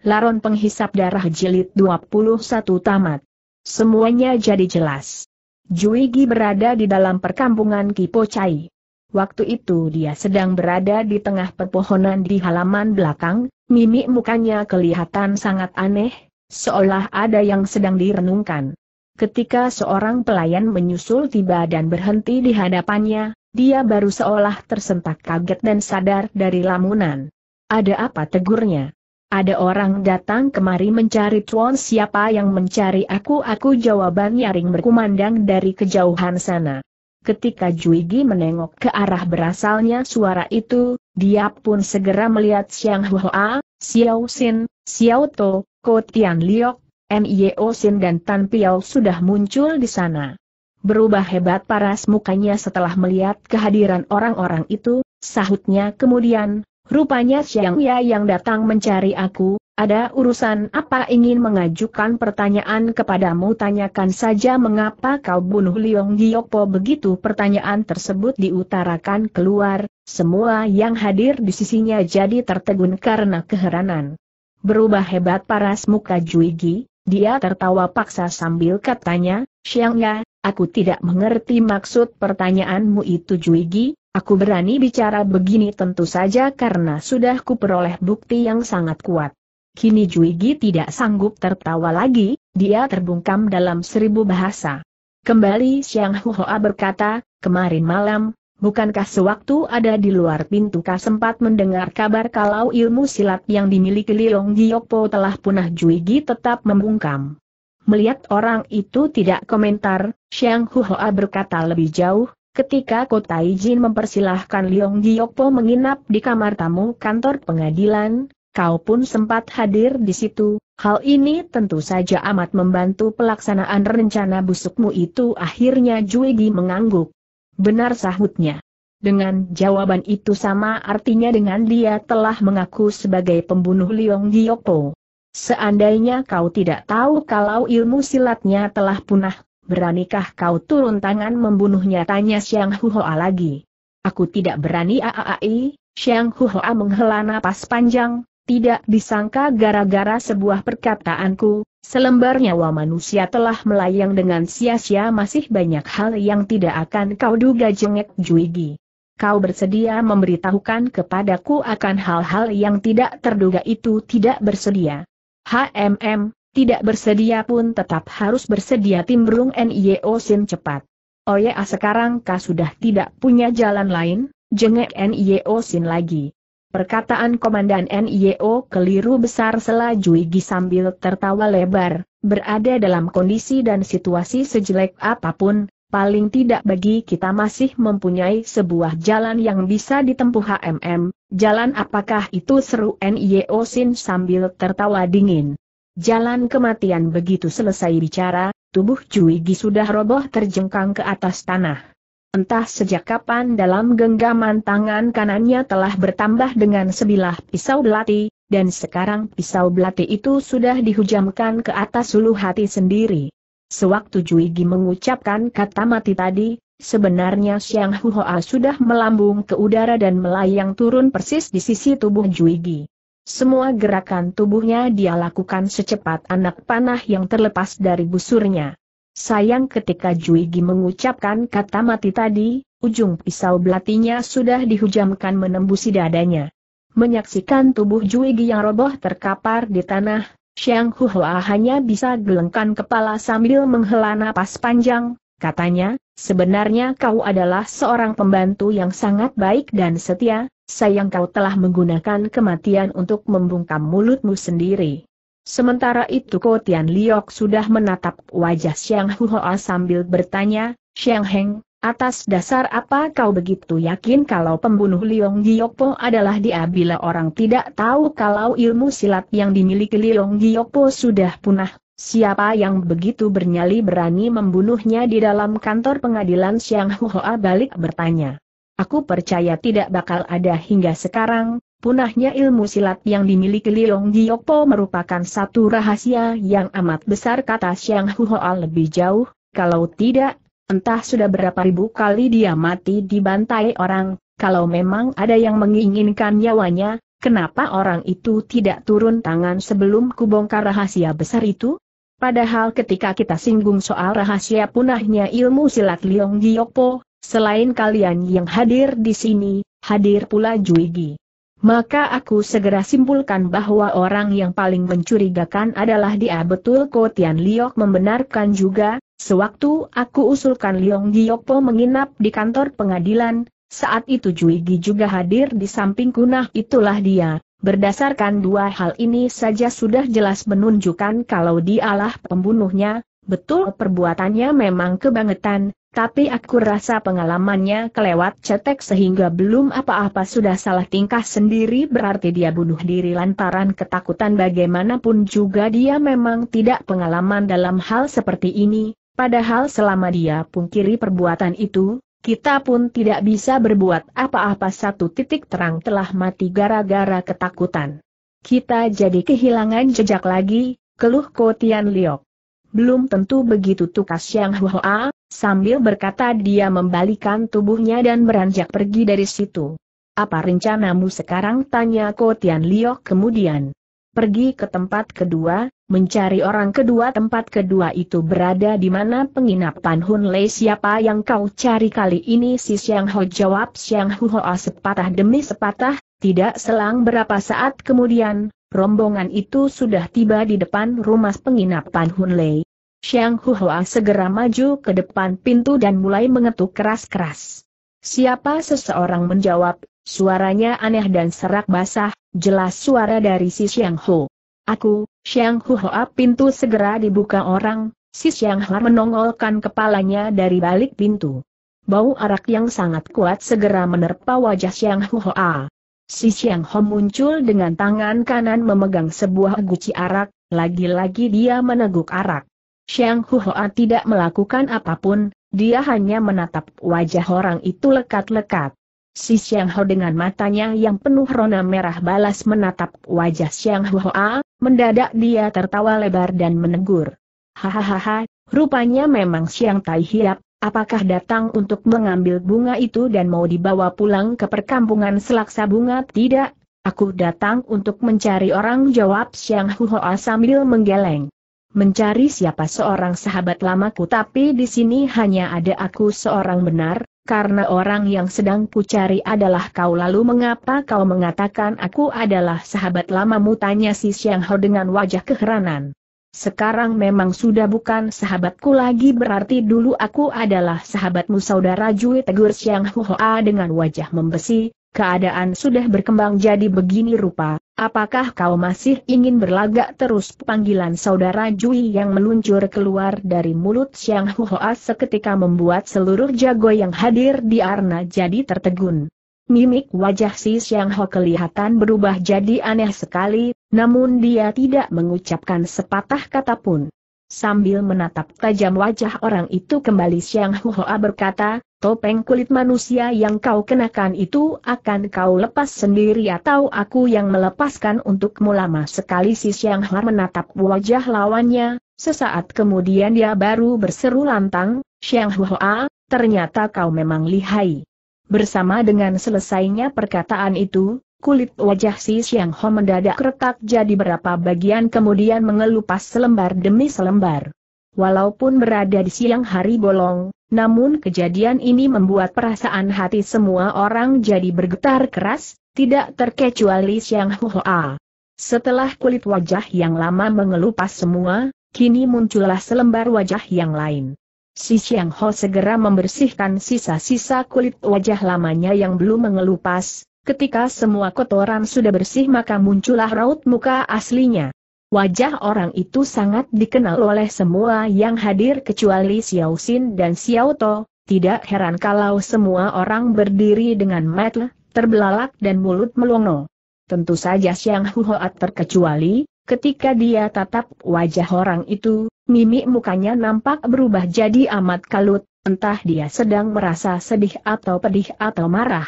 Laron Penghisap Darah Jilid 21 Tamat. Semuanya jadi jelas. Juigi berada di dalam perkampungan Kipocai. Waktu itu dia sedang berada di tengah pepohonan di halaman belakang, mimik mukanya kelihatan sangat aneh, seolah ada yang sedang direnungkan. Ketika seorang pelayan menyusul tiba dan berhenti di hadapannya, dia baru seolah tersentak kaget dan sadar dari lamunan. Ada apa tegurnya? Ada orang datang kemari mencari Tuan siapa yang mencari aku aku jawaban nyaring berkumandang dari kejauhan sana. Ketika Juigi menengok ke arah berasalnya suara itu, dia pun segera melihat Xiang Hua, Xiao Xin, Xiao To, Ko Tian Liok, Mieo Xin dan Tan Piao sudah muncul di sana. Berubah hebat paras mukanya setelah melihat kehadiran orang-orang itu, sahutnya kemudian, Rupanya Xiang Ya yang datang mencari aku, ada urusan apa ingin mengajukan pertanyaan kepadamu tanyakan saja mengapa kau bunuh Liong Giyopo begitu pertanyaan tersebut diutarakan keluar, semua yang hadir di sisinya jadi tertegun karena keheranan. Berubah hebat paras muka Juigi, dia tertawa paksa sambil katanya, Xiang Ya, aku tidak mengerti maksud pertanyaanmu itu Juigi, Aku berani bicara begini tentu saja karena sudah kuperoleh bukti yang sangat kuat. Kini Juigi tidak sanggup tertawa lagi, dia terbungkam dalam seribu bahasa. Kembali Siang Huhoa berkata, kemarin malam, bukankah sewaktu ada di luar pintu kah sempat mendengar kabar kalau ilmu silat yang dimiliki Liong Giyokpo telah punah Juigi tetap membungkam. Melihat orang itu tidak komentar, Siang Huhoa berkata lebih jauh, Ketika Kota Ijin mempersilahkan Liong Giokpo menginap di kamar tamu kantor pengadilan, kau pun sempat hadir di situ, hal ini tentu saja amat membantu pelaksanaan rencana busukmu itu akhirnya Juigi mengangguk. Benar sahutnya. Dengan jawaban itu sama artinya dengan dia telah mengaku sebagai pembunuh Liong Giokpo. Seandainya kau tidak tahu kalau ilmu silatnya telah punah, beranikah kau turun tangan membunuhnya? Tanya Xiang Huhoa lagi. Aku tidak berani aai, Xiang Huhoa menghela napas panjang, tidak disangka gara-gara sebuah perkataanku, selembar nyawa manusia telah melayang dengan sia-sia masih banyak hal yang tidak akan kau duga jengek Juigi kau bersedia memberitahukan kepadaku akan hal-hal yang tidak terduga itu tidak bersedia. HMM, tidak bersedia pun tetap harus bersedia timbrung NIO Sin cepat. Oh ya sekarang kah sudah tidak punya jalan lain, jengek NIO Sin lagi. Perkataan Komandan NIO keliru besar selajui Gi sambil tertawa lebar, berada dalam kondisi dan situasi sejelek apapun, paling tidak bagi kita masih mempunyai sebuah jalan yang bisa ditempuh HMM, jalan apakah itu seru NIO Sin sambil tertawa dingin. Jalan kematian begitu selesai bicara, tubuh Juigi sudah roboh terjengkang ke atas tanah. Entah sejak kapan dalam genggaman tangan kanannya telah bertambah dengan sebilah pisau belati, dan sekarang pisau belati itu sudah dihujamkan ke atas ulu hati sendiri. Sewaktu Juigi mengucapkan kata mati tadi, sebenarnya Xiang Huoa sudah melambung ke udara dan melayang turun persis di sisi tubuh Juigi. Semua gerakan tubuhnya dia lakukan secepat anak panah yang terlepas dari busurnya. Sayang ketika Juigi mengucapkan kata mati tadi, ujung pisau belatinya sudah dihujamkan menembusi dadanya. Menyaksikan tubuh Juigi yang roboh terkapar di tanah, Xiang Huhua hanya bisa gelengkan kepala sambil menghela napas panjang, Katanya, sebenarnya kau adalah seorang pembantu yang sangat baik dan setia, sayang kau telah menggunakan kematian untuk membungkam mulutmu sendiri. Sementara itu Ko Tian Liok sudah menatap wajah Xiang Huoa sambil bertanya, Xiang Heng, atas dasar apa kau begitu yakin kalau pembunuh Liong Giokpo adalah dia bila orang tidak tahu kalau ilmu silat yang dimiliki Liong Giokpo sudah punah, Siapa yang begitu bernyali berani membunuhnya di dalam kantor pengadilan Siang Hoa balik bertanya. Aku percaya tidak bakal ada hingga sekarang, punahnya ilmu silat yang dimiliki Liong Giyokpo merupakan satu rahasia yang amat besar kata Siang Hoa lebih jauh, kalau tidak, entah sudah berapa ribu kali dia mati dibantai orang, kalau memang ada yang menginginkan nyawanya, kenapa orang itu tidak turun tangan sebelum kubongkar rahasia besar itu? Padahal ketika kita singgung soal rahasia punahnya ilmu silat Liong Giyokpo, selain kalian yang hadir di sini, hadir pula Juigi. Maka aku segera simpulkan bahwa orang yang paling mencurigakan adalah dia betul Tian Liok membenarkan juga, sewaktu aku usulkan Liong Giyokpo menginap di kantor pengadilan, saat itu Juigi juga hadir di samping kunah itulah dia, Berdasarkan dua hal ini saja sudah jelas menunjukkan kalau dialah pembunuhnya, betul perbuatannya memang kebangetan, tapi aku rasa pengalamannya kelewat cetek sehingga belum apa-apa sudah salah tingkah sendiri berarti dia bunuh diri lantaran ketakutan bagaimanapun juga dia memang tidak pengalaman dalam hal seperti ini, padahal selama dia pungkiri perbuatan itu, kita pun tidak bisa berbuat apa-apa satu titik terang telah mati gara-gara ketakutan. Kita jadi kehilangan jejak lagi, keluh Kotian Liok. Belum tentu begitu tukas Yang Hua, sambil berkata dia membalikan tubuhnya dan beranjak pergi dari situ. Apa rencanamu sekarang tanya Kotian Liok kemudian pergi ke tempat kedua, mencari orang kedua tempat kedua itu berada di mana penginapan Hun Lei siapa yang kau cari kali ini si Siang Ho jawab Siang Hu Hoa sepatah demi sepatah, tidak selang berapa saat kemudian, rombongan itu sudah tiba di depan rumah penginapan Hun Lei. Siang Hu Hoa segera maju ke depan pintu dan mulai mengetuk keras-keras. Siapa seseorang menjawab, suaranya aneh dan serak basah, Jelas suara dari si Xiang Ho. Aku, Xiang Hu Hoa pintu segera dibuka orang, si Xiang Ho menongolkan kepalanya dari balik pintu. Bau arak yang sangat kuat segera menerpa wajah Xiang Hu Hoa. Si Xiang Ho muncul dengan tangan kanan memegang sebuah guci arak, lagi-lagi dia meneguk arak. Xiang Hu Hoa tidak melakukan apapun, dia hanya menatap wajah orang itu lekat-lekat. Si Xiang Ho dengan matanya yang penuh rona merah balas menatap wajah Xiang Hoa, mendadak dia tertawa lebar dan menegur. Hahaha, rupanya memang Xiang Tai Hiap, apakah datang untuk mengambil bunga itu dan mau dibawa pulang ke perkampungan selaksa bunga? Tidak, aku datang untuk mencari orang jawab Xiang Hoa sambil menggeleng. Mencari siapa seorang sahabat lamaku tapi di sini hanya ada aku seorang benar, karena orang yang sedang pucari adalah kau lalu mengapa kau mengatakan aku adalah sahabat lamamu tanya si Xiang Ho dengan wajah keheranan. Sekarang memang sudah bukan sahabatku lagi berarti dulu aku adalah sahabatmu saudara Jui tegur Xiang Hua dengan wajah membesi, keadaan sudah berkembang jadi begini rupa, apakah kau masih ingin berlagak terus panggilan saudara Jui yang meluncur keluar dari mulut Siang Huoas seketika membuat seluruh jago yang hadir di Arna jadi tertegun. Mimik wajah si Siang Ho kelihatan berubah jadi aneh sekali, namun dia tidak mengucapkan sepatah kata pun. Sambil menatap tajam wajah orang itu kembali Siang Hoa berkata, topeng kulit manusia yang kau kenakan itu akan kau lepas sendiri atau aku yang melepaskan untukmu lama sekali si Siang menatap wajah lawannya, sesaat kemudian dia baru berseru lantang, Siang Hoa, ternyata kau memang lihai. Bersama dengan selesainya perkataan itu, Kulit wajah si Siang Ho mendadak retak jadi berapa bagian kemudian mengelupas selembar demi selembar. Walaupun berada di siang hari bolong, namun kejadian ini membuat perasaan hati semua orang jadi bergetar keras, tidak terkecuali Siang Ho Hoa. Setelah kulit wajah yang lama mengelupas semua, kini muncullah selembar wajah yang lain. Si Siang Ho segera membersihkan sisa-sisa kulit wajah lamanya yang belum mengelupas, Ketika semua kotoran sudah bersih maka muncullah raut muka aslinya. Wajah orang itu sangat dikenal oleh semua yang hadir kecuali Xiao Xin dan Xiao To, tidak heran kalau semua orang berdiri dengan mata terbelalak dan mulut melongo. Tentu saja Xiang Huhoat terkecuali, ketika dia tatap wajah orang itu, mimik mukanya nampak berubah jadi amat kalut, entah dia sedang merasa sedih atau pedih atau marah.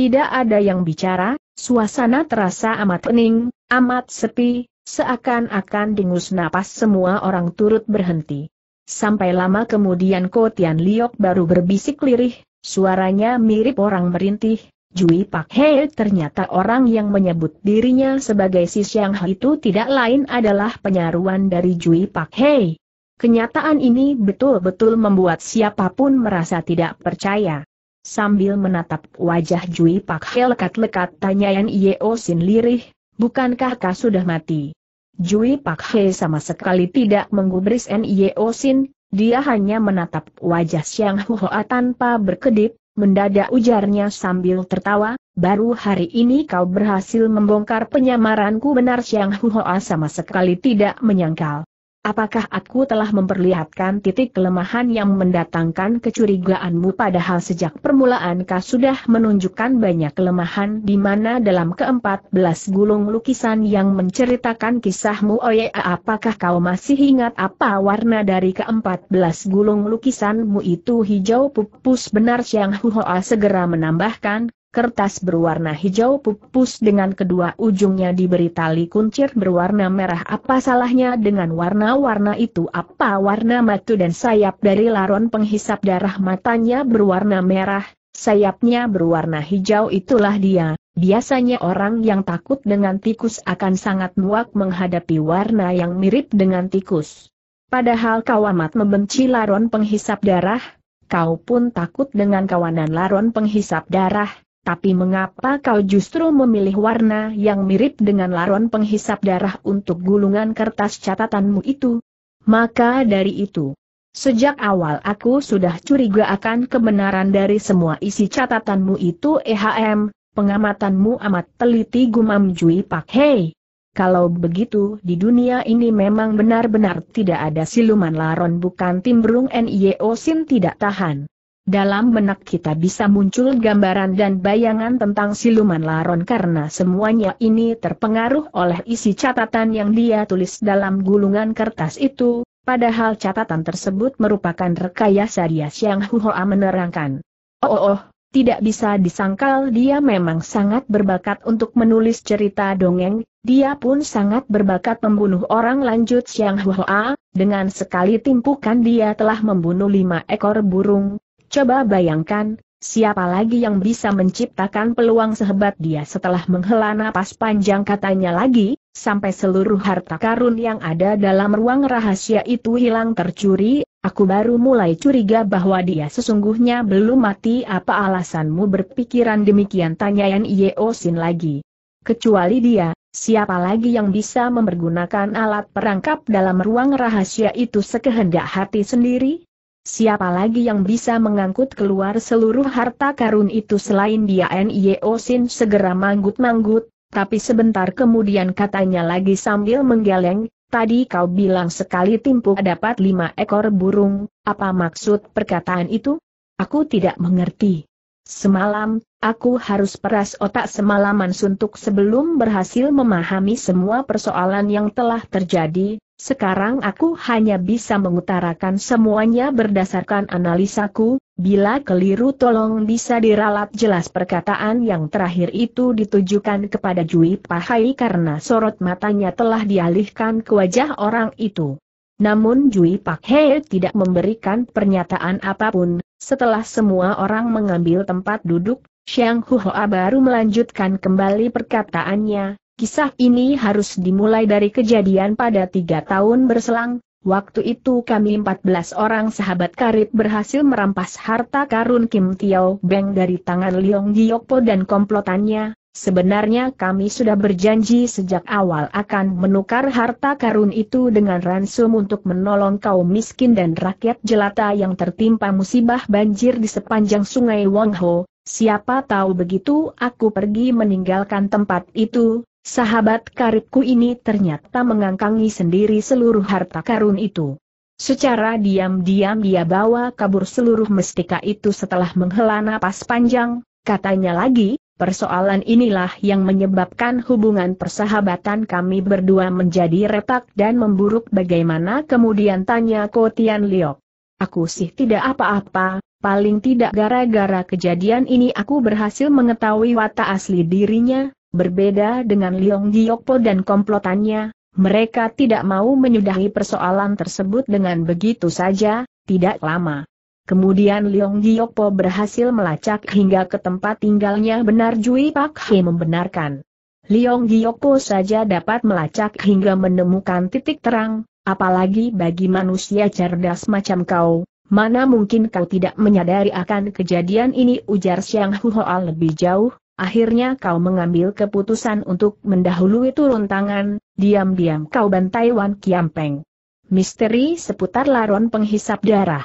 Tidak ada yang bicara, suasana terasa amat hening, amat sepi, seakan-akan dingus napas semua orang turut berhenti. Sampai lama kemudian Tian Liok baru berbisik lirih, suaranya mirip orang merintih, Jui Pak Hei ternyata orang yang menyebut dirinya sebagai si Yang Hai itu tidak lain adalah penyaruan dari Jui Pak Hei. Kenyataan ini betul-betul membuat siapapun merasa tidak percaya. Sambil menatap wajah Jui Pak He lekat-lekat tanya Yan Yeo Sin lirih, bukankah kau sudah mati? Jui Pak He sama sekali tidak menggubris Yan Yeo Sin, dia hanya menatap wajah Siang Huhoa tanpa berkedip, mendadak ujarnya sambil tertawa, baru hari ini kau berhasil membongkar penyamaranku benar Siang Huhoa sama sekali tidak menyangkal. Apakah aku telah memperlihatkan titik kelemahan yang mendatangkan kecurigaanmu padahal sejak permulaan kau sudah menunjukkan banyak kelemahan di mana dalam keempat belas gulung lukisan yang menceritakan kisahmu Oye apakah kau masih ingat apa warna dari keempat belas gulung lukisanmu itu hijau pupus benar Siang Huhoa segera menambahkan, kertas berwarna hijau pupus dengan kedua ujungnya diberi tali kuncir berwarna merah. Apa salahnya dengan warna-warna itu? Apa warna matu dan sayap dari laron penghisap darah matanya berwarna merah, sayapnya berwarna hijau itulah dia. Biasanya orang yang takut dengan tikus akan sangat muak menghadapi warna yang mirip dengan tikus. Padahal kau amat membenci laron penghisap darah, kau pun takut dengan kawanan laron penghisap darah, tapi mengapa kau justru memilih warna yang mirip dengan laron penghisap darah untuk gulungan kertas catatanmu itu? Maka dari itu, sejak awal aku sudah curiga akan kebenaran dari semua isi catatanmu itu EHM, pengamatanmu amat teliti gumam Jui Pak Hei. Kalau begitu di dunia ini memang benar-benar tidak ada siluman laron bukan timbrung NIO Sin tidak tahan. Dalam benak kita bisa muncul gambaran dan bayangan tentang siluman laron karena semuanya ini terpengaruh oleh isi catatan yang dia tulis dalam gulungan kertas itu, padahal catatan tersebut merupakan rekayasa dia Yang Huhoa menerangkan. Oh, oh, oh, tidak bisa disangkal dia memang sangat berbakat untuk menulis cerita dongeng, dia pun sangat berbakat membunuh orang lanjut Siang Huhoa, dengan sekali timpukan dia telah membunuh lima ekor burung, Coba bayangkan, siapa lagi yang bisa menciptakan peluang sehebat dia setelah menghela napas panjang katanya lagi, sampai seluruh harta karun yang ada dalam ruang rahasia itu hilang tercuri, aku baru mulai curiga bahwa dia sesungguhnya belum mati apa alasanmu berpikiran demikian tanya Yan Sin lagi. Kecuali dia, Siapa lagi yang bisa mempergunakan alat perangkap dalam ruang rahasia itu sekehendak hati sendiri? siapa lagi yang bisa mengangkut keluar seluruh harta karun itu selain dia Nio Sin segera manggut-manggut, tapi sebentar kemudian katanya lagi sambil menggeleng, tadi kau bilang sekali timpuk dapat lima ekor burung, apa maksud perkataan itu? Aku tidak mengerti. Semalam, aku harus peras otak semalaman suntuk sebelum berhasil memahami semua persoalan yang telah terjadi, sekarang aku hanya bisa mengutarakan semuanya berdasarkan analisaku, bila keliru tolong bisa diralat jelas perkataan yang terakhir itu ditujukan kepada Jui Pahai karena sorot matanya telah dialihkan ke wajah orang itu. Namun Jui Pak He tidak memberikan pernyataan apapun, setelah semua orang mengambil tempat duduk, Xiang Huoa baru melanjutkan kembali perkataannya, Kisah ini harus dimulai dari kejadian pada tiga tahun berselang, Waktu itu kami 14 orang sahabat karib berhasil merampas harta karun Kim Tiao Beng dari tangan Leong Giokpo dan komplotannya. Sebenarnya kami sudah berjanji sejak awal akan menukar harta karun itu dengan ransum untuk menolong kaum miskin dan rakyat jelata yang tertimpa musibah banjir di sepanjang sungai Wangho. Siapa tahu begitu aku pergi meninggalkan tempat itu, Sahabat karibku ini ternyata mengangkangi sendiri seluruh harta karun itu. Secara diam-diam dia bawa kabur seluruh mestika itu setelah menghela napas panjang, katanya lagi, persoalan inilah yang menyebabkan hubungan persahabatan kami berdua menjadi retak dan memburuk bagaimana kemudian tanya Kotian Liok. Aku sih tidak apa-apa, paling tidak gara-gara kejadian ini aku berhasil mengetahui watak asli dirinya, Berbeda dengan Liong Giokpo dan komplotannya, mereka tidak mau menyudahi persoalan tersebut dengan begitu saja, tidak lama. Kemudian Liong Giokpo berhasil melacak hingga ke tempat tinggalnya benar Jui Pak He membenarkan. Liong Giokpo saja dapat melacak hingga menemukan titik terang, apalagi bagi manusia cerdas macam kau, mana mungkin kau tidak menyadari akan kejadian ini ujar Xiang Huoal lebih jauh, akhirnya kau mengambil keputusan untuk mendahului turun tangan, diam-diam kau bantai Wan Kiampeng. Misteri seputar laron penghisap darah.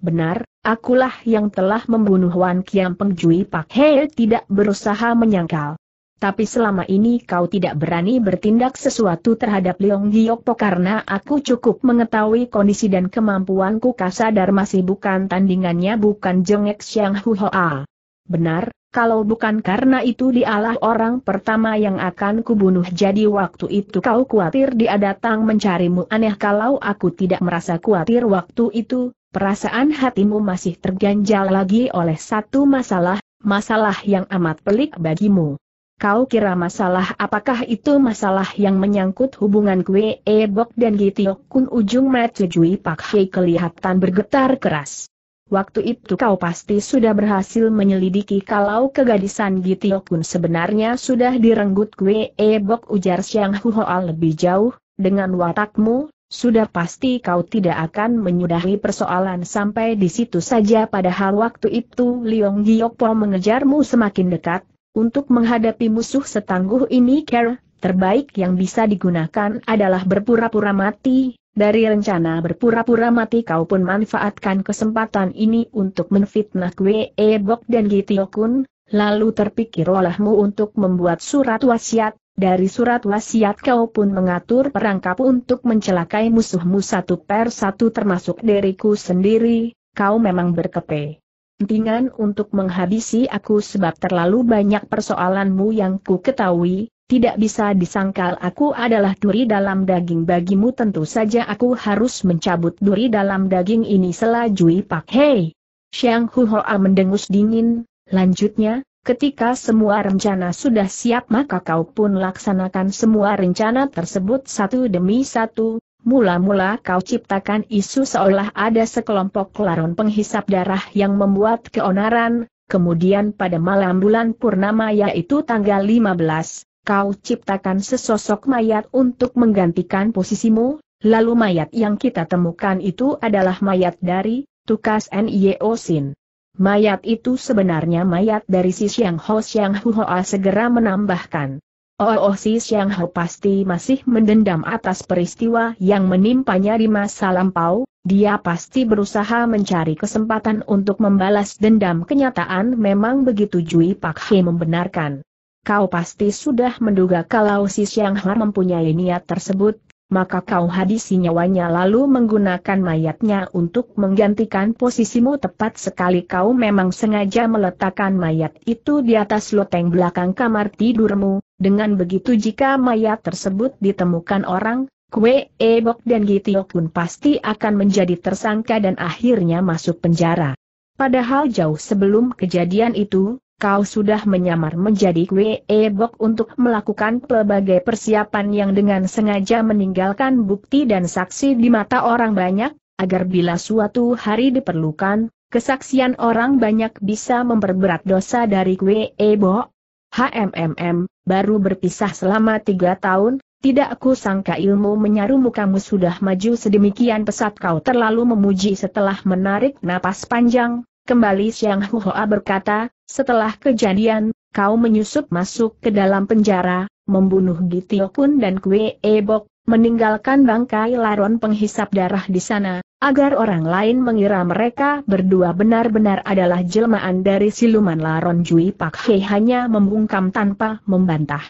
Benar, akulah yang telah membunuh Wan Kiampeng Jui Pak He tidak berusaha menyangkal. Tapi selama ini kau tidak berani bertindak sesuatu terhadap Leong Giokpo karena aku cukup mengetahui kondisi dan kemampuanku Kasadar masih bukan tandingannya bukan jengek Xiang Huhoa. Benar, kalau bukan karena itu dialah orang pertama yang akan kubunuh jadi waktu itu kau khawatir dia datang mencarimu aneh kalau aku tidak merasa khawatir waktu itu, perasaan hatimu masih terganjal lagi oleh satu masalah, masalah yang amat pelik bagimu. Kau kira masalah apakah itu masalah yang menyangkut hubungan kue Ebok dan Gitiok kun ujung Mat Jui Pak Hei kelihatan bergetar keras. Waktu itu kau pasti sudah berhasil menyelidiki kalau kegadisan Gitiokun sebenarnya sudah direnggut Kue Ebok ujar Siang lebih jauh, dengan watakmu, sudah pasti kau tidak akan menyudahi persoalan sampai di situ saja padahal waktu itu Liong Giokpo mengejarmu semakin dekat, untuk menghadapi musuh setangguh ini Kera, terbaik yang bisa digunakan adalah berpura-pura mati, dari rencana berpura-pura mati kau pun manfaatkan kesempatan ini untuk menfitnah Kwe Bok dan Gitio Kun, lalu terpikir olehmu untuk membuat surat wasiat, dari surat wasiat kau pun mengatur perangkap untuk mencelakai musuhmu satu per satu termasuk diriku sendiri, kau memang berkepe. Tingan untuk menghabisi aku sebab terlalu banyak persoalanmu yang ku ketahui, tidak bisa disangkal aku adalah duri dalam daging bagimu tentu saja aku harus mencabut duri dalam daging ini selajui Pak Hei. Xiang Hu mendengus dingin, lanjutnya, Ketika semua rencana sudah siap maka kau pun laksanakan semua rencana tersebut satu demi satu, mula-mula kau ciptakan isu seolah ada sekelompok laron penghisap darah yang membuat keonaran, kemudian pada malam bulan Purnama yaitu tanggal 15, kau ciptakan sesosok mayat untuk menggantikan posisimu, lalu mayat yang kita temukan itu adalah mayat dari Tukas Nio Sin. Mayat itu sebenarnya mayat dari si Xiang Ho Xiang Huoa segera menambahkan. Oh, oh si Xiang Ho pasti masih mendendam atas peristiwa yang menimpanya di masa lampau, dia pasti berusaha mencari kesempatan untuk membalas dendam kenyataan memang begitu Jui Pak He membenarkan kau pasti sudah menduga kalau si Siang Har mempunyai niat tersebut, maka kau hadisi nyawanya lalu menggunakan mayatnya untuk menggantikan posisimu tepat sekali kau memang sengaja meletakkan mayat itu di atas loteng belakang kamar tidurmu, dengan begitu jika mayat tersebut ditemukan orang, Kwe, Ebok dan Gitio pun pasti akan menjadi tersangka dan akhirnya masuk penjara. Padahal jauh sebelum kejadian itu, kau sudah menyamar menjadi Kwe Ebok untuk melakukan pelbagai persiapan yang dengan sengaja meninggalkan bukti dan saksi di mata orang banyak, agar bila suatu hari diperlukan, kesaksian orang banyak bisa memperberat dosa dari Kwe Ebok. HMMM, baru berpisah selama tiga tahun, tidak aku sangka ilmu menyarumu kamu sudah maju sedemikian pesat kau terlalu memuji setelah menarik napas panjang, kembali Siang Huhoa berkata, setelah kejadian, kau menyusup masuk ke dalam penjara, membunuh Gitio Kun dan Kwe Ebok, meninggalkan bangkai laron penghisap darah di sana, agar orang lain mengira mereka berdua benar-benar adalah jelmaan dari siluman laron Jui Pak He hanya membungkam tanpa membantah.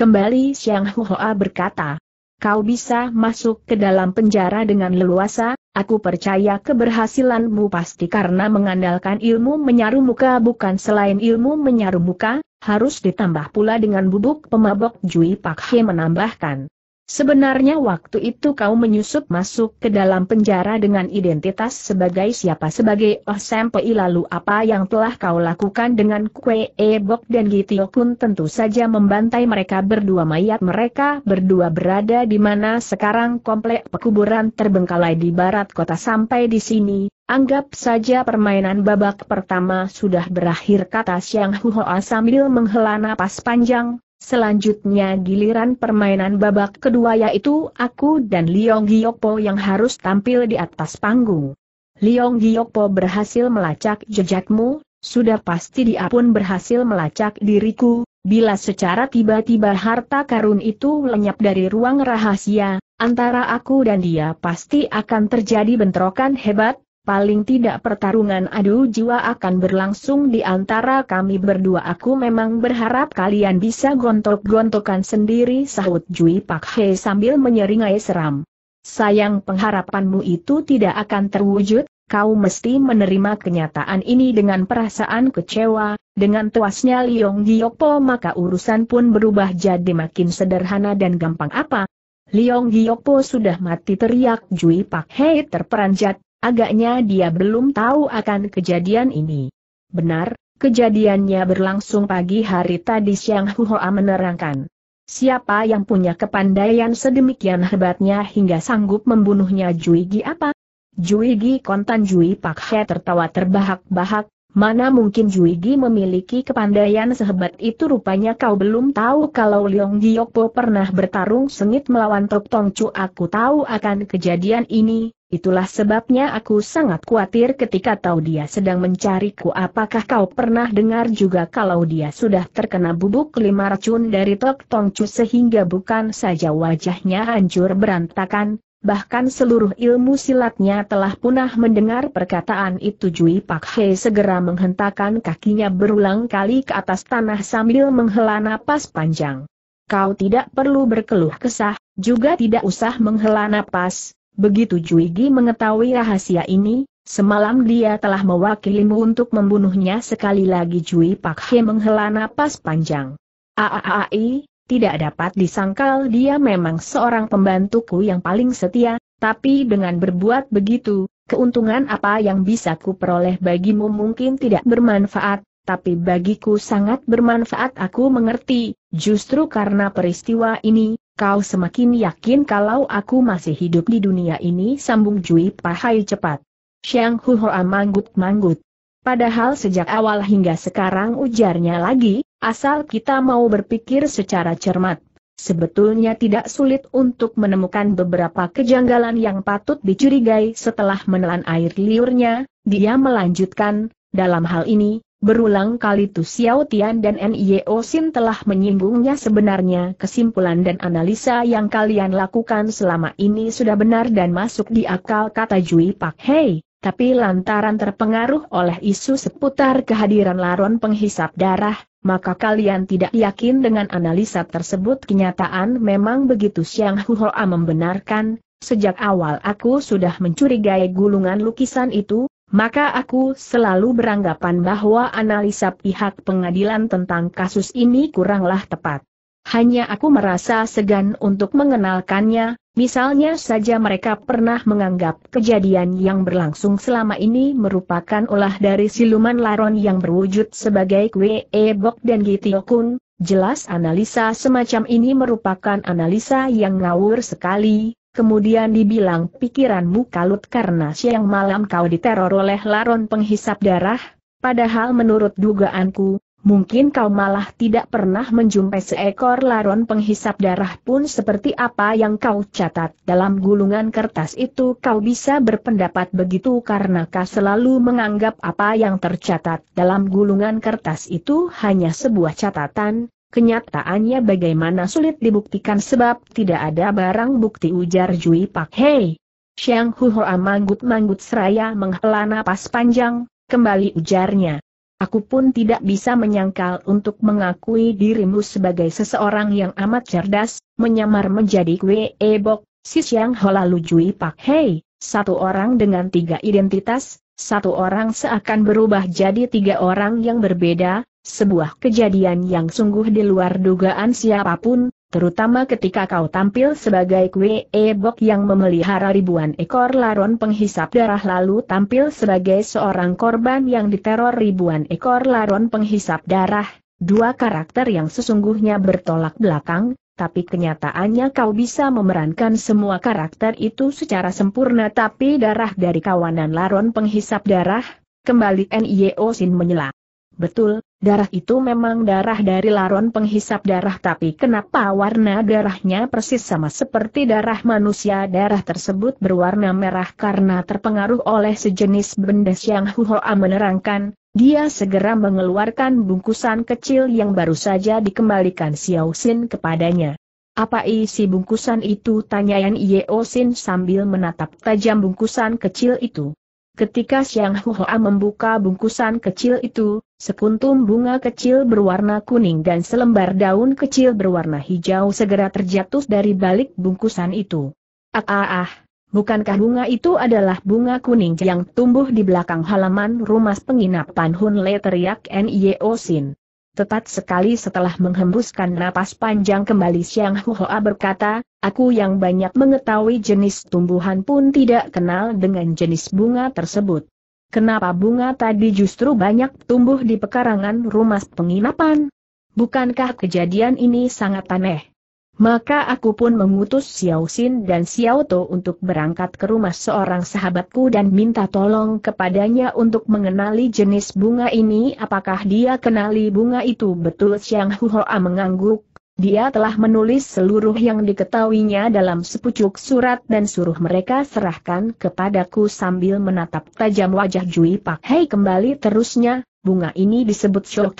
Kembali Siang Hoa berkata, kau bisa masuk ke dalam penjara dengan leluasa, Aku percaya keberhasilanmu pasti karena mengandalkan ilmu menyaru muka bukan selain ilmu menyaru muka, harus ditambah pula dengan bubuk pemabok Jui Pak He menambahkan. Sebenarnya waktu itu kau menyusup masuk ke dalam penjara dengan identitas sebagai siapa sebagai Oh Sempei lalu apa yang telah kau lakukan dengan Kue Ebok dan Gitio pun tentu saja membantai mereka berdua mayat mereka berdua berada di mana sekarang komplek pekuburan terbengkalai di barat kota sampai di sini, Anggap saja permainan babak pertama sudah berakhir kata Siang Huhoa sambil menghela napas panjang, Selanjutnya giliran permainan babak kedua yaitu aku dan Liong Giokpo yang harus tampil di atas panggung. Liong Giokpo berhasil melacak jejakmu, sudah pasti dia pun berhasil melacak diriku, bila secara tiba-tiba harta karun itu lenyap dari ruang rahasia, antara aku dan dia pasti akan terjadi bentrokan hebat, Paling tidak pertarungan adu jiwa akan berlangsung di antara kami berdua. Aku memang berharap kalian bisa gontok-gontokan sendiri sahut Jui Pak He sambil menyeringai seram. Sayang pengharapanmu itu tidak akan terwujud, kau mesti menerima kenyataan ini dengan perasaan kecewa, dengan tuasnya Liong Giyokpo maka urusan pun berubah jadi makin sederhana dan gampang apa, Liong Giyokpo sudah mati teriak Jui Pak Hei terperanjat Agaknya dia belum tahu akan kejadian ini. Benar, kejadiannya berlangsung pagi hari tadi siang Huhoa menerangkan. Siapa yang punya kepandaian sedemikian hebatnya hingga sanggup membunuhnya Juigi apa? Juigi kontan Jui Pakhe tertawa terbahak-bahak, mana mungkin Juigi memiliki kepandaian sehebat itu rupanya kau belum tahu kalau Leong Giokpo pernah bertarung sengit melawan Tok Tong Chu aku tahu akan kejadian ini, Itulah sebabnya aku sangat khawatir ketika tahu dia sedang mencariku. Apakah kau pernah dengar juga kalau dia sudah terkena bubuk lima racun dari Tok Tongcu sehingga bukan saja wajahnya hancur berantakan, bahkan seluruh ilmu silatnya telah punah mendengar perkataan itu Jui Pak He segera menghentakkan kakinya berulang kali ke atas tanah sambil menghela napas panjang. Kau tidak perlu berkeluh kesah, juga tidak usah menghela napas, Begitu Juigi mengetahui rahasia ini, semalam dia telah mewakilimu untuk membunuhnya sekali lagi Jui Pak He menghela napas panjang. Aaai, tidak dapat disangkal dia memang seorang pembantuku yang paling setia, tapi dengan berbuat begitu, keuntungan apa yang bisa ku peroleh bagimu mungkin tidak bermanfaat, tapi bagiku sangat bermanfaat aku mengerti, justru karena peristiwa ini, kau semakin yakin kalau aku masih hidup di dunia ini sambung Jui Pahai cepat. Xiang Hu manggut-manggut. Padahal sejak awal hingga sekarang ujarnya lagi, asal kita mau berpikir secara cermat. Sebetulnya tidak sulit untuk menemukan beberapa kejanggalan yang patut dicurigai setelah menelan air liurnya, dia melanjutkan, dalam hal ini, Berulang kali Tu Xiao Tian dan N.I.O. Sin telah menyinggungnya sebenarnya kesimpulan dan analisa yang kalian lakukan selama ini sudah benar dan masuk di akal kata Jui Pak Hei, tapi lantaran terpengaruh oleh isu seputar kehadiran laron penghisap darah, maka kalian tidak yakin dengan analisa tersebut kenyataan memang begitu Siang Huhoa membenarkan, sejak awal aku sudah mencurigai gulungan lukisan itu, maka aku selalu beranggapan bahwa analisa pihak pengadilan tentang kasus ini kuranglah tepat. Hanya aku merasa segan untuk mengenalkannya, misalnya saja mereka pernah menganggap kejadian yang berlangsung selama ini merupakan ulah dari siluman laron yang berwujud sebagai Kwe Bok dan Gitiokun, jelas analisa semacam ini merupakan analisa yang ngawur sekali, Kemudian dibilang pikiranmu kalut karena siang malam kau diteror oleh laron penghisap darah, padahal menurut dugaanku, mungkin kau malah tidak pernah menjumpai seekor laron penghisap darah pun seperti apa yang kau catat dalam gulungan kertas itu kau bisa berpendapat begitu karena kau selalu menganggap apa yang tercatat dalam gulungan kertas itu hanya sebuah catatan, Kenyataannya bagaimana sulit dibuktikan sebab tidak ada barang bukti ujar Jui Pak Hei. Siang Hu manggut-manggut seraya menghela napas panjang, kembali ujarnya. Aku pun tidak bisa menyangkal untuk mengakui dirimu sebagai seseorang yang amat cerdas, menyamar menjadi kue ebok, si Siang Ho lalu Jui Pak Hei, satu orang dengan tiga identitas, satu orang seakan berubah jadi tiga orang yang berbeda, sebuah kejadian yang sungguh di luar dugaan siapapun, terutama ketika kau tampil sebagai kue ebok yang memelihara ribuan ekor laron penghisap darah lalu tampil sebagai seorang korban yang diteror ribuan ekor laron penghisap darah, dua karakter yang sesungguhnya bertolak belakang, tapi kenyataannya kau bisa memerankan semua karakter itu secara sempurna tapi darah dari kawanan laron penghisap darah, kembali NIO Sin menyela. Betul, Darah itu memang darah dari laron penghisap darah tapi kenapa warna darahnya persis sama seperti darah manusia darah tersebut berwarna merah karena terpengaruh oleh sejenis benda yang Huhoa menerangkan, dia segera mengeluarkan bungkusan kecil yang baru saja dikembalikan Xiao Xin kepadanya. Apa isi bungkusan itu? Ye Yeo Xin sambil menatap tajam bungkusan kecil itu. Ketika Xiang Huhoa membuka bungkusan kecil itu, Sekuntum bunga kecil berwarna kuning dan selembar daun kecil berwarna hijau segera terjatuh dari balik bungkusan itu. Ah ah ah, bukankah bunga itu adalah bunga kuning yang tumbuh di belakang halaman rumah penginapan Hun Le teriak Nio Sin. Tepat sekali setelah menghembuskan napas panjang kembali siang Huhoa berkata, aku yang banyak mengetahui jenis tumbuhan pun tidak kenal dengan jenis bunga tersebut. Kenapa bunga tadi justru banyak tumbuh di pekarangan rumah penginapan? Bukankah kejadian ini sangat aneh? Maka aku pun mengutus Xiao Xin dan Xiao To untuk berangkat ke rumah seorang sahabatku dan minta tolong kepadanya untuk mengenali jenis bunga ini apakah dia kenali bunga itu betul Xiang Huoa mengangguk, dia telah menulis seluruh yang diketahuinya dalam sepucuk surat dan suruh mereka serahkan kepadaku sambil menatap tajam wajah Jui Pak Hei kembali terusnya, bunga ini disebut Shok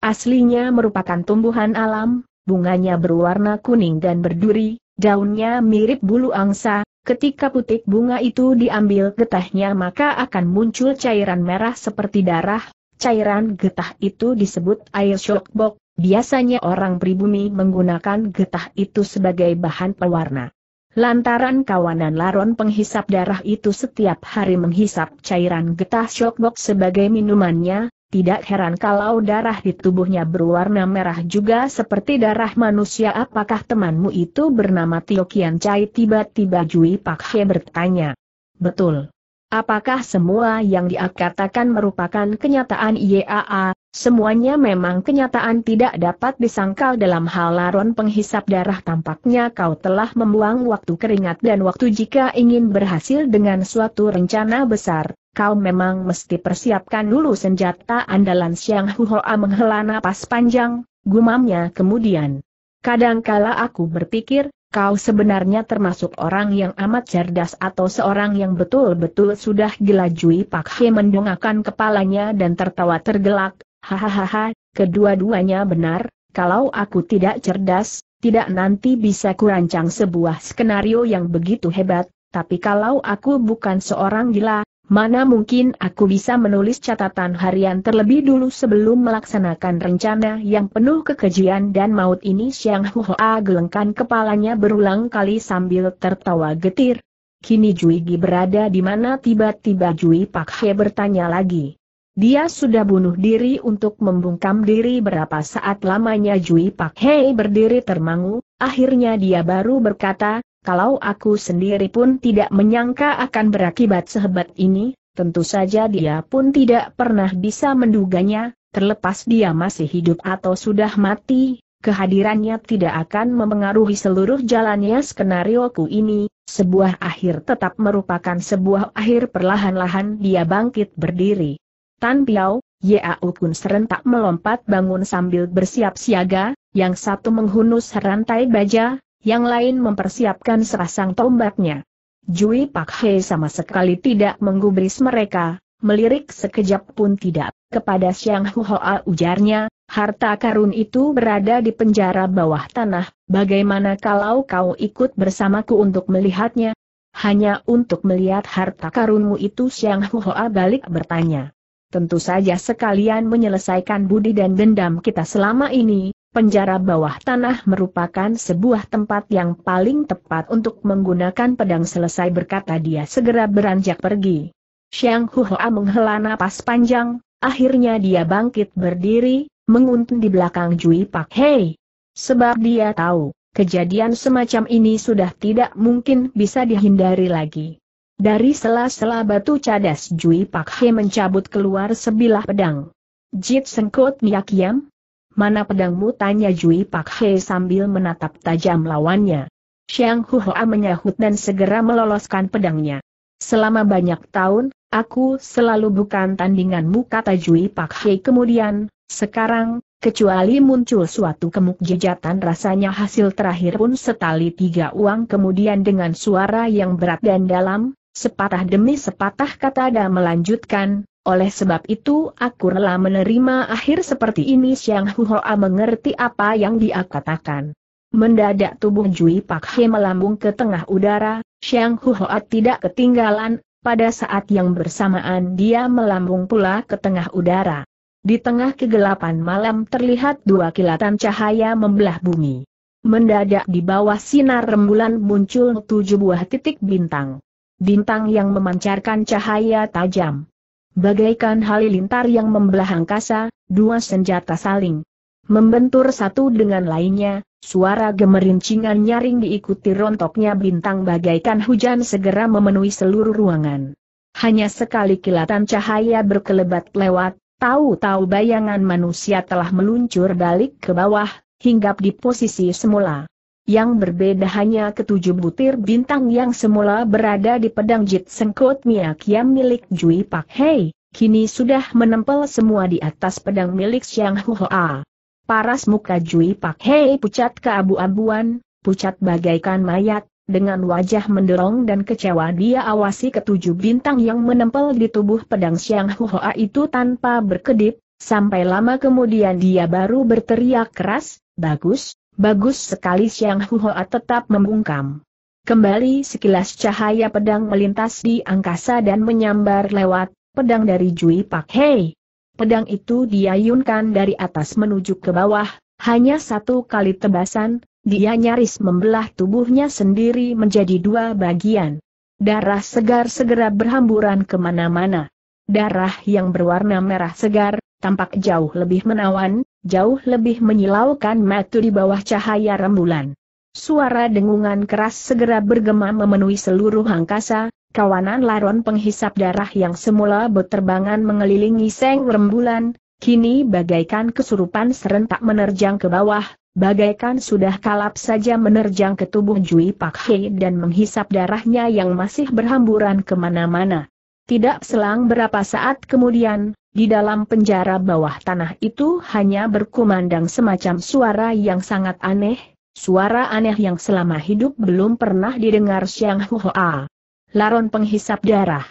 aslinya merupakan tumbuhan alam, bunganya berwarna kuning dan berduri, daunnya mirip bulu angsa, ketika putik bunga itu diambil getahnya maka akan muncul cairan merah seperti darah, cairan getah itu disebut air Shok Biasanya orang pribumi menggunakan getah itu sebagai bahan pewarna. Lantaran kawanan laron penghisap darah itu setiap hari menghisap cairan getah shockbox sebagai minumannya, tidak heran kalau darah di tubuhnya berwarna merah juga seperti darah manusia. Apakah temanmu itu bernama Tio Kian Chai? Tiba-tiba Jui Pak He bertanya. Betul. Apakah semua yang dia katakan merupakan kenyataan IAA? Semuanya memang kenyataan tidak dapat disangkal dalam hal laron penghisap darah tampaknya kau telah membuang waktu keringat dan waktu jika ingin berhasil dengan suatu rencana besar, kau memang mesti persiapkan dulu senjata andalan Siang Huhoa menghela napas panjang, gumamnya kemudian. Kadangkala aku berpikir, kau sebenarnya termasuk orang yang amat cerdas atau seorang yang betul-betul sudah gelajui Pak He mendongakkan kepalanya dan tertawa tergelak, Hahaha, kedua-duanya benar, kalau aku tidak cerdas, tidak nanti bisa kurancang sebuah skenario yang begitu hebat, tapi kalau aku bukan seorang gila, mana mungkin aku bisa menulis catatan harian terlebih dulu sebelum melaksanakan rencana yang penuh kekejian dan maut ini Siang Huoa gelengkan kepalanya berulang kali sambil tertawa getir. Kini Jui Gi berada di mana tiba-tiba Jui Pak He bertanya lagi. Dia sudah bunuh diri untuk membungkam diri berapa saat lamanya Jui Pak Hei berdiri termangu, akhirnya dia baru berkata, kalau aku sendiri pun tidak menyangka akan berakibat sehebat ini, tentu saja dia pun tidak pernah bisa menduganya, terlepas dia masih hidup atau sudah mati, kehadirannya tidak akan memengaruhi seluruh jalannya skenarioku ini, sebuah akhir tetap merupakan sebuah akhir perlahan-lahan dia bangkit berdiri. Tan Piao, Yao Kun serentak melompat bangun sambil bersiap siaga, yang satu menghunus rantai baja, yang lain mempersiapkan serasang tombaknya. Jui Pak He sama sekali tidak menggubris mereka, melirik sekejap pun tidak. Kepada Xiang Huoa ujarnya, harta karun itu berada di penjara bawah tanah, bagaimana kalau kau ikut bersamaku untuk melihatnya? Hanya untuk melihat harta karunmu itu Xiang Huoa balik bertanya tentu saja sekalian menyelesaikan budi dan dendam kita selama ini, penjara bawah tanah merupakan sebuah tempat yang paling tepat untuk menggunakan pedang selesai berkata dia segera beranjak pergi. Xiang Huhua menghela napas panjang, akhirnya dia bangkit berdiri, menguntun di belakang Jui Pak Hei. Sebab dia tahu, kejadian semacam ini sudah tidak mungkin bisa dihindari lagi. Dari sela-sela batu cadas Jui Pak He mencabut keluar sebilah pedang. Jit sengkut miak yam? Mana pedangmu tanya Jui Pak He sambil menatap tajam lawannya. Xiang Huhoa menyahut dan segera meloloskan pedangnya. Selama banyak tahun, aku selalu bukan tandinganmu kata Jui Pak He kemudian, sekarang, kecuali muncul suatu kemukjizatan rasanya hasil terakhir pun setali tiga uang kemudian dengan suara yang berat dan dalam, Sepatah demi sepatah kata dia melanjutkan, oleh sebab itu aku rela menerima akhir seperti ini Siang Huhoa mengerti apa yang dia katakan. Mendadak tubuh Jui Pak He melambung ke tengah udara, Siang Huhoa tidak ketinggalan, pada saat yang bersamaan dia melambung pula ke tengah udara. Di tengah kegelapan malam terlihat dua kilatan cahaya membelah bumi. Mendadak di bawah sinar rembulan muncul tujuh buah titik bintang bintang yang memancarkan cahaya tajam. Bagaikan halilintar yang membelah angkasa, dua senjata saling membentur satu dengan lainnya, suara gemerincingan nyaring diikuti rontoknya bintang bagaikan hujan segera memenuhi seluruh ruangan. Hanya sekali kilatan cahaya berkelebat lewat, tahu-tahu bayangan manusia telah meluncur balik ke bawah, hinggap di posisi semula yang berbeda hanya ketujuh butir bintang yang semula berada di pedang Jit Sengkot Miak yang milik Jui Pak Hei, kini sudah menempel semua di atas pedang milik Xiang Huoa. Paras muka Jui Pak Hei pucat abu abuan pucat bagaikan mayat, dengan wajah mendorong dan kecewa dia awasi ketujuh bintang yang menempel di tubuh pedang Xiang Huoa itu tanpa berkedip, Sampai lama kemudian dia baru berteriak keras, bagus, Bagus sekali Siang Huhoa tetap membungkam. Kembali sekilas cahaya pedang melintas di angkasa dan menyambar lewat, pedang dari Jui Pak Hei. Pedang itu diayunkan dari atas menuju ke bawah, hanya satu kali tebasan, dia nyaris membelah tubuhnya sendiri menjadi dua bagian. Darah segar segera berhamburan kemana-mana. Darah yang berwarna merah segar, tampak jauh lebih menawan, jauh lebih menyilaukan mata di bawah cahaya rembulan. Suara dengungan keras segera bergema memenuhi seluruh angkasa, kawanan laron penghisap darah yang semula berterbangan mengelilingi seng rembulan, kini bagaikan kesurupan serentak menerjang ke bawah, bagaikan sudah kalap saja menerjang ke tubuh Jui Pak He dan menghisap darahnya yang masih berhamburan kemana-mana. Tidak selang berapa saat kemudian, di dalam penjara bawah tanah itu hanya berkumandang semacam suara yang sangat aneh, suara aneh yang selama hidup belum pernah didengar Siang Hoa. Laron penghisap darah.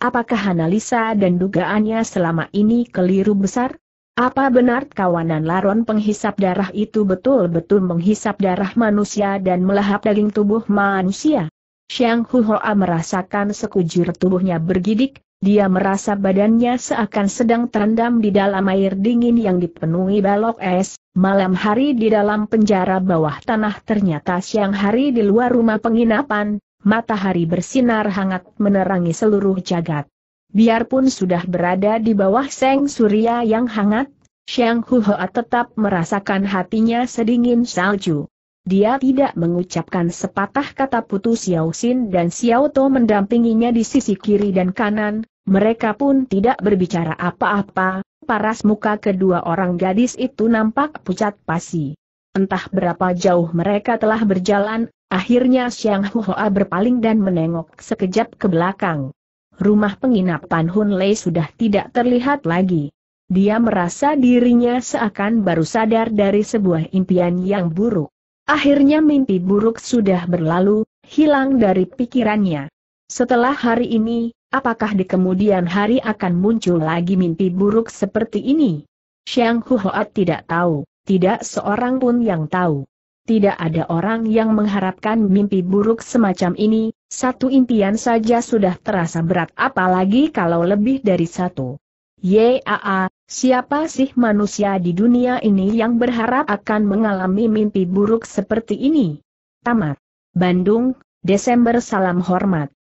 Apakah analisa dan dugaannya selama ini keliru besar? Apa benar kawanan laron penghisap darah itu betul-betul menghisap darah manusia dan melahap daging tubuh manusia? Siang Hoa merasakan sekujur tubuhnya bergidik, dia merasa badannya seakan sedang terendam di dalam air dingin yang dipenuhi balok es, malam hari di dalam penjara bawah tanah ternyata siang hari di luar rumah penginapan, matahari bersinar hangat menerangi seluruh jagat. Biarpun sudah berada di bawah seng surya yang hangat, Xiang Huhoa tetap merasakan hatinya sedingin salju. Dia tidak mengucapkan sepatah kata putus Xiao Xin dan Xiao To mendampinginya di sisi kiri dan kanan, mereka pun tidak berbicara apa-apa, paras muka kedua orang gadis itu nampak pucat pasi. Entah berapa jauh mereka telah berjalan, akhirnya Xiang Huoa berpaling dan menengok sekejap ke belakang. Rumah penginapan Hun Lei sudah tidak terlihat lagi. Dia merasa dirinya seakan baru sadar dari sebuah impian yang buruk. Akhirnya mimpi buruk sudah berlalu, hilang dari pikirannya. Setelah hari ini, apakah di kemudian hari akan muncul lagi mimpi buruk seperti ini? Xiang Huhoat tidak tahu, tidak seorang pun yang tahu. Tidak ada orang yang mengharapkan mimpi buruk semacam ini, satu impian saja sudah terasa berat apalagi kalau lebih dari satu. Yaa, siapa sih manusia di dunia ini yang berharap akan mengalami mimpi buruk seperti ini? Tamat. Bandung, Desember Salam Hormat.